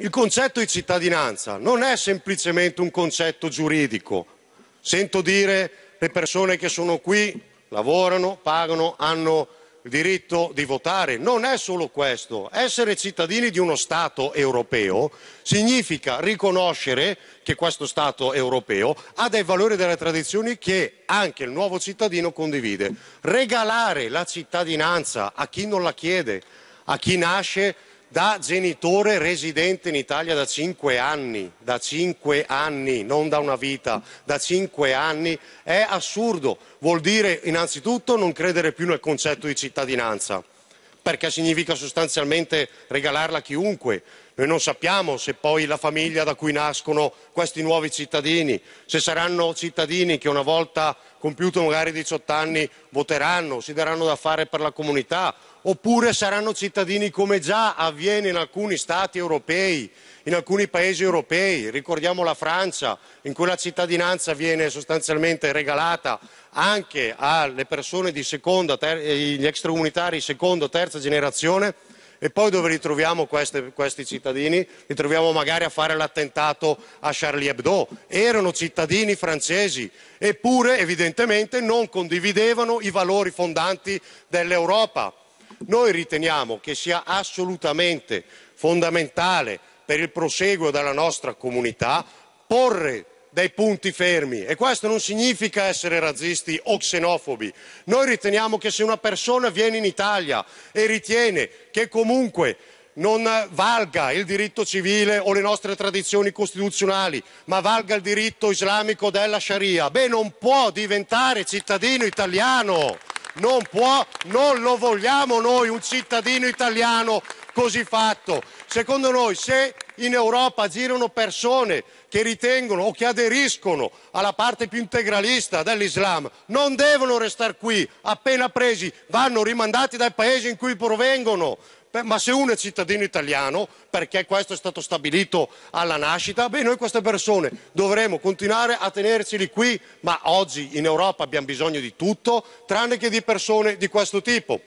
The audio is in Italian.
Il concetto di cittadinanza non è semplicemente un concetto giuridico. Sento dire le persone che sono qui, lavorano, pagano, hanno il diritto di votare. Non è solo questo. Essere cittadini di uno Stato europeo significa riconoscere che questo Stato europeo ha dei valori e delle tradizioni che anche il nuovo cittadino condivide. Regalare la cittadinanza a chi non la chiede, a chi nasce da genitore residente in Italia da cinque anni, da cinque anni, non da una vita, da cinque anni, è assurdo. Vuol dire innanzitutto non credere più nel concetto di cittadinanza, perché significa sostanzialmente regalarla a chiunque noi non sappiamo se poi la famiglia da cui nascono questi nuovi cittadini, se saranno cittadini che una volta compiuto magari 18 anni voteranno, si daranno da fare per la comunità, oppure saranno cittadini come già avviene in alcuni stati europei, in alcuni paesi europei, ricordiamo la Francia, in cui la cittadinanza viene sostanzialmente regalata anche alle persone di seconda, eh, gli extracomunitari seconda, terza generazione, e poi dove ritroviamo queste, questi cittadini? Li troviamo magari a fare l'attentato a Charlie Hebdo. Erano cittadini francesi, eppure evidentemente non condividevano i valori fondanti dell'Europa. Noi riteniamo che sia assolutamente fondamentale per il proseguo della nostra comunità porre dei punti fermi e questo non significa essere razzisti o xenofobi. Noi riteniamo che se una persona viene in Italia e ritiene che comunque non valga il diritto civile o le nostre tradizioni costituzionali, ma valga il diritto islamico della Sharia, beh non può diventare cittadino italiano. Non può, non lo vogliamo noi un cittadino italiano così fatto. Secondo noi se in Europa girano persone che ritengono o che aderiscono alla parte più integralista dell'Islam non devono restare qui, appena presi vanno rimandati dai paesi in cui provengono. Ma se uno è cittadino italiano, perché questo è stato stabilito alla nascita, beh noi queste persone dovremo continuare a tenerceli qui, ma oggi in Europa abbiamo bisogno di tutto, tranne che di persone di questo tipo.